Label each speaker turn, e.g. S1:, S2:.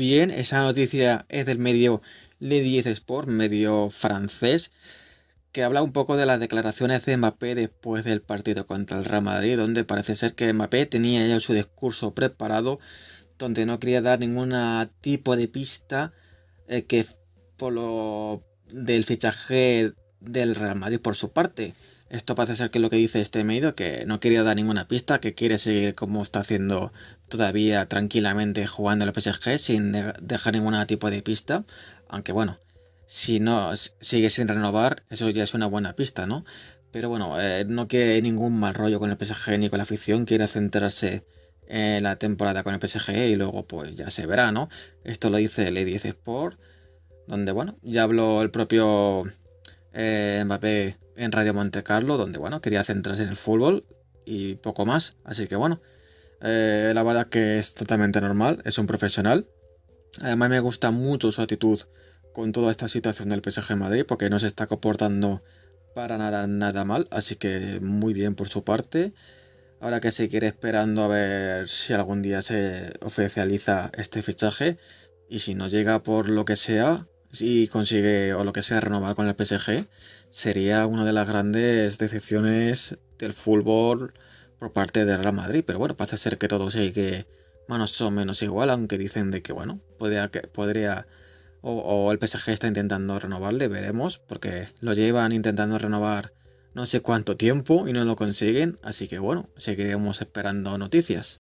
S1: bien. Esa noticia es del medio Le 10 Sport, medio francés, que habla un poco de las declaraciones de Mbappé después del partido contra el Real Madrid, donde parece ser que Mbappé tenía ya su discurso preparado, donde no quería dar ningún tipo de pista eh, que por lo del fichaje del Real Madrid por su parte. Esto parece ser que es lo que dice este medio, que no quería dar ninguna pista, que quiere seguir como está haciendo todavía tranquilamente jugando el PSG sin dejar ningún tipo de pista. Aunque bueno, si no sigue sin renovar, eso ya es una buena pista, ¿no? Pero bueno, eh, no quiere ningún mal rollo con el PSG ni con la afición, quiere centrarse en la temporada con el PSG y luego pues ya se verá, ¿no? Esto lo dice Lady Sport, donde bueno, ya habló el propio eh, Mbappé en Radio Monte Carlo, donde bueno, quería centrarse en el fútbol y poco más. Así que bueno, eh, la verdad que es totalmente normal, es un profesional. Además me gusta mucho su actitud con toda esta situación del PSG en Madrid, porque no se está comportando para nada, nada mal, así que muy bien por su parte. Ahora que se quiere esperando a ver si algún día se oficializa este fichaje y si no llega por lo que sea, si consigue o lo que sea renovar con el PSG, sería una de las grandes decepciones del fútbol por parte de Real Madrid. Pero bueno, a ser que todo sigue manos o menos igual, aunque dicen de que bueno, podría, que podría o, o, el PSG está intentando renovarle, veremos, porque lo llevan intentando renovar no sé cuánto tiempo y no lo consiguen, así que bueno, seguiremos esperando noticias.